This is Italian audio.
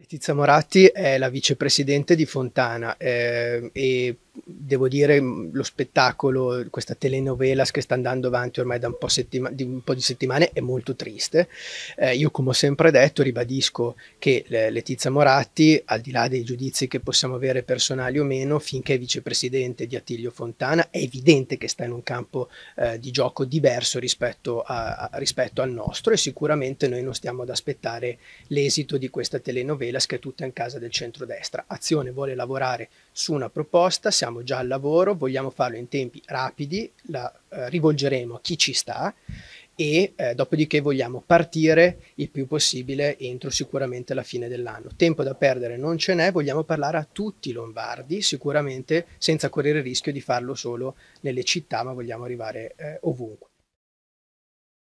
Letizia Moratti è la vicepresidente di Fontana eh, e devo dire mm, lo spettacolo, questa telenovelas che sta andando avanti ormai da un po', settima- di, un po di, settimane è molto triste. Eh, io come ho sempre detto ribadisco che eh, Letizia Moratti, al di là dei giudizi che possiamo avere personali o meno, finché è vicepresidente di Attilio Fontana è evidente che sta in un campo eh, di gioco diverso rispetto, a, a, rispetto al nostro e sicuramente noi non stiamo ad aspettare l'esito di questa telenovela Velas che è tutta in casa del centrodestra. Azione vuole lavorare su una proposta, siamo già al lavoro, vogliamo farlo in tempi rapidi, la eh, rivolgeremo a chi ci sta e eh, dopodiché vogliamo partire il più possibile entro sicuramente la fine dell'anno. Tempo da perdere non ce n'è, vogliamo parlare a tutti i lombardi, sicuramente senza correre il rischio di farlo solo nelle città, ma vogliamo arrivare eh, ovunque.